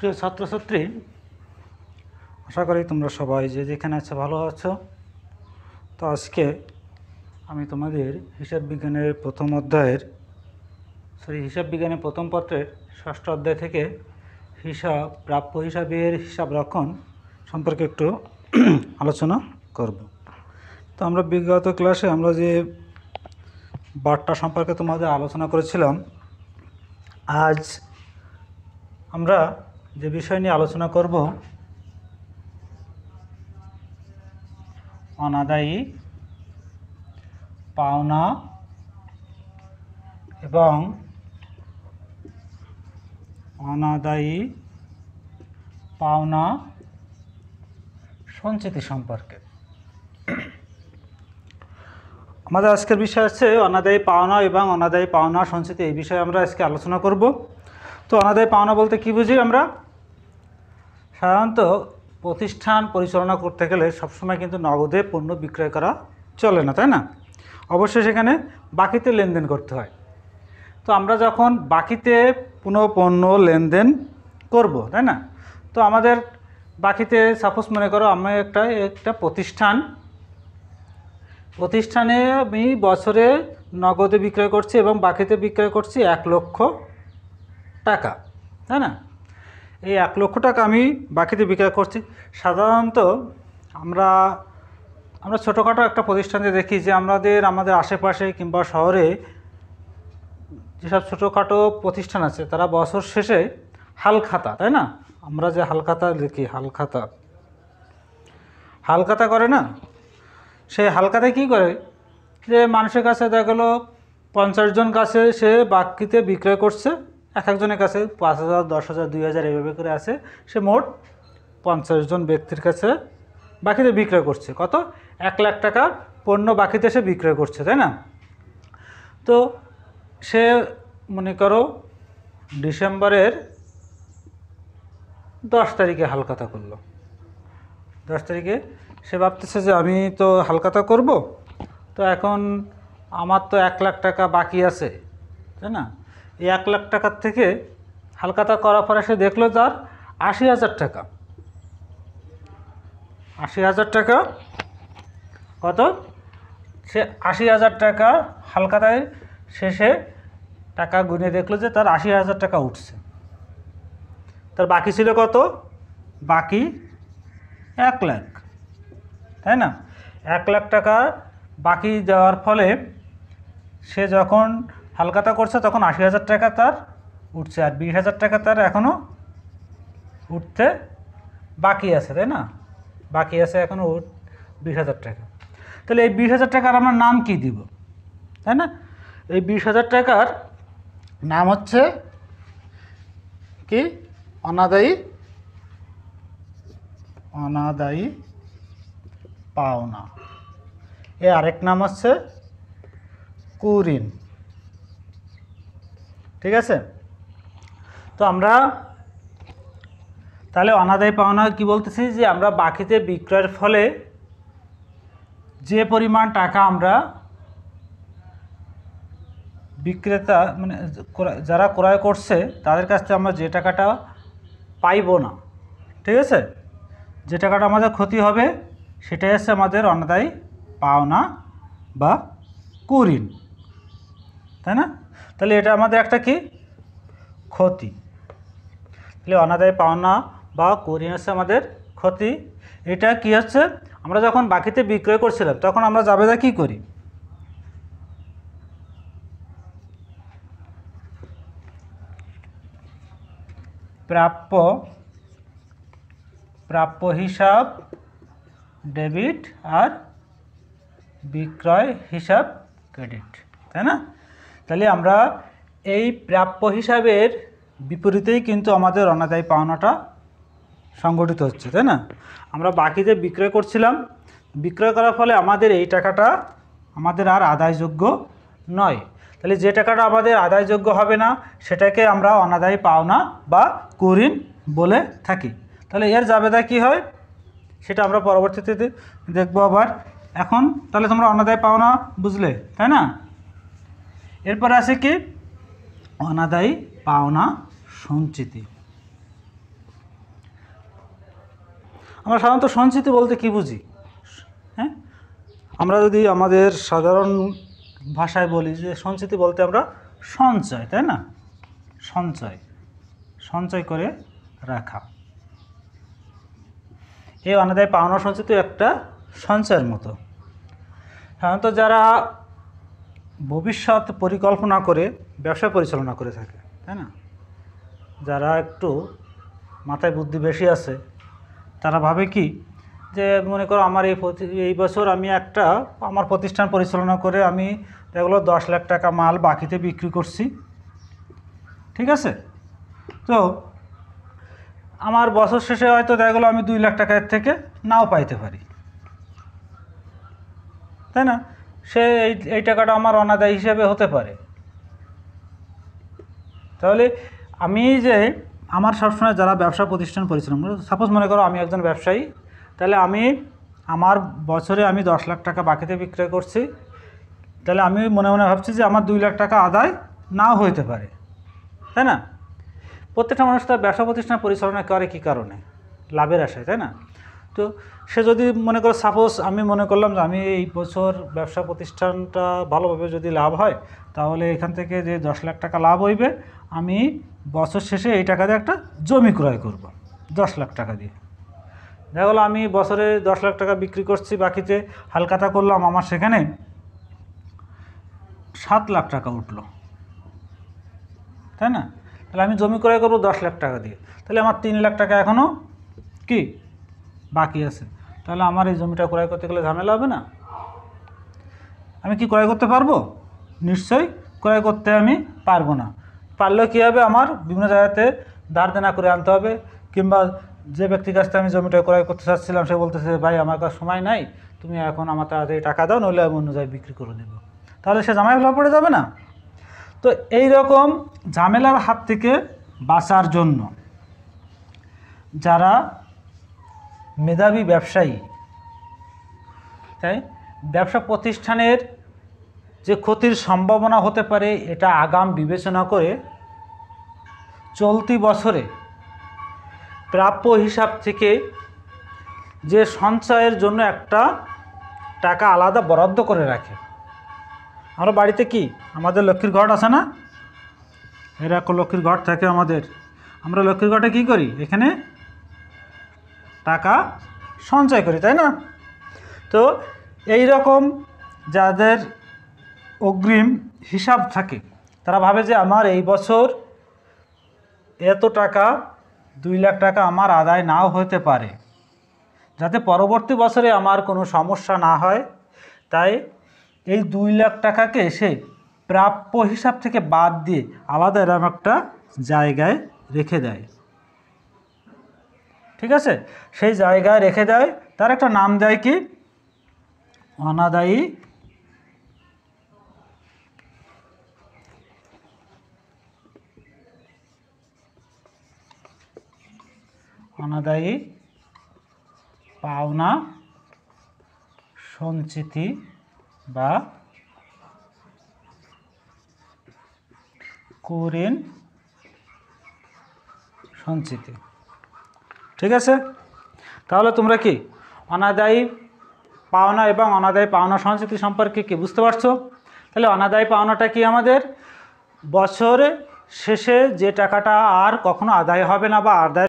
প্রিয় ছাত্রছাত্রী আশা করি তোমরা সবাই যে যেখানে আছো ভালো আছো তো আজকে আমি তোমাদের হিসাব বিজ্ঞানের প্রথম অধ্যায়ের সরি হিসাব বিজ্ঞানের প্রথম পত্রের ষষ্ঠ অধ্যায় থেকে হিসাব প্রাপ্য হিসাবের হিসাব রক্ষণ সম্পর্কে একটু আলোচনা করব তো আমরা বিগত ক্লাসে আমরা যে বার্তা সম্পর্কে তোমাদের আলোচনা করেছিলাম আজ আমরা যে বিষয় নিয়ে আলোচনা করব অনাদায়ী পাওনা এবং অনাদায়ী পাওনা সঞ্চিতি সম্পর্কে আমাদের আজকের বিষয় হচ্ছে অনাদায়ী পাওনা এবং অনাদায়ী পাওনা সঞ্চিতি এই বিষয়ে আমরা আজকে আলোচনা করব তো অনাদায় পাওনা বলতে কি বুঝি আমরা সাধারণত প্রতিষ্ঠান পরিচালনা করতে গেলে সবসময় কিন্তু নগদে পণ্য বিক্রয় করা চলে না তাই না অবশ্যই সেখানে বাকিতে লেনদেন করতে হয় তো আমরা যখন বাকিতে পুনঃ পণ্য লেনদেন করব তাই না তো আমাদের বাকিতে সাপোজ মনে করো আমি একটা একটা প্রতিষ্ঠান প্রতিষ্ঠানে আমি বছরে নগদে বিক্রয় করছি এবং বাকিতে বিক্রয় করছি এক লক্ষ টাকা তাই না এই এক লক্ষ টাকা আমি বাকিতে বিক্রয় করছি সাধারণত আমরা আমরা ছোটোখাটো একটা প্রতিষ্ঠানে দেখি যে আমাদের আমাদের আশেপাশে কিংবা শহরে যেসব ছোটোখাটো প্রতিষ্ঠান আছে তারা বছর শেষে হালখাতা তাই না আমরা যে হালখাতা লিখি হালখাতা হালখাতা করে না সে খাতায় কি করে যে মানুষের কাছে দেখা গেলো পঞ্চাশ জন কাছে সে বাকিতে বিক্রয় করছে এক একজনের কাছে পাঁচ হাজার দশ হাজার দুই হাজার এভাবে করে আছে সে মোট পঞ্চাশ জন ব্যক্তির কাছে বাকিতে বিক্রয় করছে কত এক লাখ টাকা পণ্য বাকিতে সে বিক্রয় করছে তাই না তো সে মনে করো ডিসেম্বরের দশ তারিখে হালকাতা করলো দশ তারিখে সে ভাবতেছে যে আমি তো হালকাতা করব তো এখন আমার তো এক লাখ টাকা বাকি আছে তাই না এই এক লাখ টাকার থেকে হালকাতা করার পরে সে দেখলো তার আশি হাজার টাকা আশি হাজার টাকা কত সে আশি হাজার টাকা হালকাতায় শেষে টাকা গুনে দেখলো যে তার আশি হাজার টাকা উঠছে তার বাকি ছিল কত বাকি এক লাখ তাই না এক লাখ টাকা বাকি যাওয়ার ফলে সে যখন হালকাতা করছে তখন আশি হাজার টাকা তার উঠছে আর বিশ হাজার টাকা তার এখনও উঠতে বাকি আছে তাই না বাকি আছে এখনও উঠ বিশ হাজার টাকা তাহলে এই বিশ হাজার টাকার আমরা নাম কি দিব তাই না এই বিশ হাজার টাকার নাম হচ্ছে কি অনাদায়ী অনাদায়ী পাওনা এ আরেক নাম হচ্ছে কুরিন ঠিক আছে তো আমরা তাহলে অনাদায় পাওনা কি বলতেছি যে আমরা বাকিতে বিক্রয়ের ফলে যে পরিমাণ টাকা আমরা বিক্রেতা মানে যারা ক্রয় করছে তাদের কাছ থেকে আমরা যে টাকাটা পাইব না ঠিক আছে যে টাকাটা আমাদের ক্ষতি হবে সেটাই আছে আমাদের অনাদায়ী পাওনা বা করিন তাই না তাহলে এটা আমাদের একটা কি ক্ষতি তাহলে অনাদায় পাওনা বা করিয়ে হচ্ছে আমাদের ক্ষতি এটা কি হচ্ছে আমরা যখন বাকিতে বিক্রয় করছিলাম তখন আমরা যাবে যা কি করি প্রাপ্য প্রাপ্য হিসাব ডেবিট আর বিক্রয় হিসাব ক্রেডিট তাই না তাহলে আমরা এই প্রাপ্য হিসাবের বিপরীতেই কিন্তু আমাদের অনাদায়ী পাওনাটা সংগঠিত হচ্ছে তাই না আমরা বাকি যে বিক্রয় করছিলাম বিক্রয় করার ফলে আমাদের এই টাকাটা আমাদের আর আদায়যোগ্য নয় তাহলে যে টাকাটা আমাদের আদায়যোগ্য হবে না সেটাকে আমরা অনাদায়ী পাওনা বা করিন বলে থাকি তাহলে এর জাবেদা কি হয় সেটা আমরা পরবর্তীতে দেখব আবার এখন তাহলে তোমরা অনাদায় পাওনা বুঝলে তাই না এরপর আছে কি অনাদায়ী পাওনা সঞ্চিতি আমরা সাধারণত সঞ্চিতি বলতে কি বুঝি হ্যাঁ আমরা যদি আমাদের সাধারণ ভাষায় বলি যে সঞ্চিতি বলতে আমরা সঞ্চয় তাই না সঞ্চয় সঞ্চয় করে রাখা এই অনাদায় পাওনা সঞ্চিত একটা সঞ্চয়ের মতো সাধারণত যারা ভবিষ্যৎ পরিকল্পনা করে ব্যবসা পরিচালনা করে থাকে তাই না যারা একটু মাথায় বুদ্ধি বেশি আছে তারা ভাবে কি যে মনে করো আমার এই এই বছর আমি একটা আমার প্রতিষ্ঠান পরিচালনা করে আমি দেখলো দশ লাখ টাকা মাল বাকিতে বিক্রি করছি ঠিক আছে তো আমার বছর শেষে হয়তো দেখলো আমি দুই লাখ টাকার থেকে নাও পাইতে পারি তাই না সে এই এই টাকাটা আমার অনাদায় হিসেবে হতে পারে তাহলে আমি যে আমার সবসময় যারা ব্যবসা প্রতিষ্ঠান পরিচালনা করে সাপোজ মনে করো আমি একজন ব্যবসায়ী তাহলে আমি আমার বছরে আমি দশ লাখ টাকা বাকিতে বিক্রয় করছি তাহলে আমি মনে মনে ভাবছি যে আমার দুই লাখ টাকা আদায় নাও হইতে পারে তাই না প্রত্যেকটা মানুষ তার ব্যবসা প্রতিষ্ঠান পরিচালনা করে কী কারণে লাভের আশায় তাই না তো সে যদি মনে করো সাপোজ আমি মনে করলাম যে আমি এই বছর ব্যবসা প্রতিষ্ঠানটা ভালোভাবে যদি লাভ হয় তাহলে এখান থেকে যে দশ লাখ টাকা লাভ হইবে আমি বছর শেষে এই টাকা দিয়ে একটা জমি ক্রয় করব দশ লাখ টাকা দিয়ে দেখা গেলো আমি বছরে দশ লাখ টাকা বিক্রি করছি বাকিতে হালকাতা করলাম আমার সেখানে সাত লাখ টাকা উঠলো তাই না তাহলে আমি জমি ক্রয় করবো দশ লাখ টাকা দিয়ে তাহলে আমার তিন লাখ টাকা এখনও কি বাকি আছে তাহলে আমার এই জমিটা ক্রয় করতে গেলে ঝামেলা হবে না আমি কি ক্রয় করতে পারবো নিশ্চয়ই ক্রয় করতে আমি পারবো না পারলেও কী হবে আমার বিভিন্ন জায়গাতে ধার দেনা করে আনতে হবে কিংবা যে ব্যক্তির কাছ থেকে আমি জমিটা ক্রয় করতে চাচ্ছিলাম সে বলতেছে ভাই আমার কাছে সময় নাই তুমি এখন আমার তাড়াতাড়ি টাকা দাও নইলে আমি অন্য বিক্রি করে দেবো তাহলে সে জামাই ভালো পড়ে যাবে না তো এই রকম ঝামেলার হাত থেকে বাঁচার জন্য যারা মেধাবী ব্যবসায়ী তাই ব্যবসা প্রতিষ্ঠানের যে ক্ষতির সম্ভাবনা হতে পারে এটা আগাম বিবেচনা করে চলতি বছরে প্রাপ্য হিসাব থেকে যে সঞ্চয়ের জন্য একটা টাকা আলাদা বরাদ্দ করে রাখে আমরা বাড়িতে কি আমাদের লক্ষ্মীর ঘট আছে না এরা লক্ষ্মীর ঘট থাকে আমাদের আমরা লক্ষ্মীর ঘটে কী করি এখানে টাকা সঞ্চয় করি তাই না তো এই রকম যাদের অগ্রিম হিসাব থাকে তারা ভাবে যে আমার এই বছর এত টাকা দুই লাখ টাকা আমার আদায় নাও হতে পারে যাতে পরবর্তী বছরে আমার কোনো সমস্যা না হয় তাই এই দুই লাখ টাকাকে এসে প্রাপ্য হিসাব থেকে বাদ দিয়ে আলাদা এরকম একটা জায়গায় রেখে দেয় ঠিক আছে সেই জায়গায় রেখে দেয় তার একটা নাম দেয় কি অনাদায়ী অনাদায়ী পাওনা সঞ্চিতি বা কুরিন সঞ্চিতি ঠিক আছে তাহলে তোমরা কি অনাদায়ী পাওনা এবং অনাদায়ী পাওনা সংস্কৃতি সম্পর্কে কি বুঝতে পারছো তাহলে অনাদায়ী পাওনাটা কি আমাদের বছরে শেষে যে টাকাটা আর কখনো আদায় হবে না বা আদায়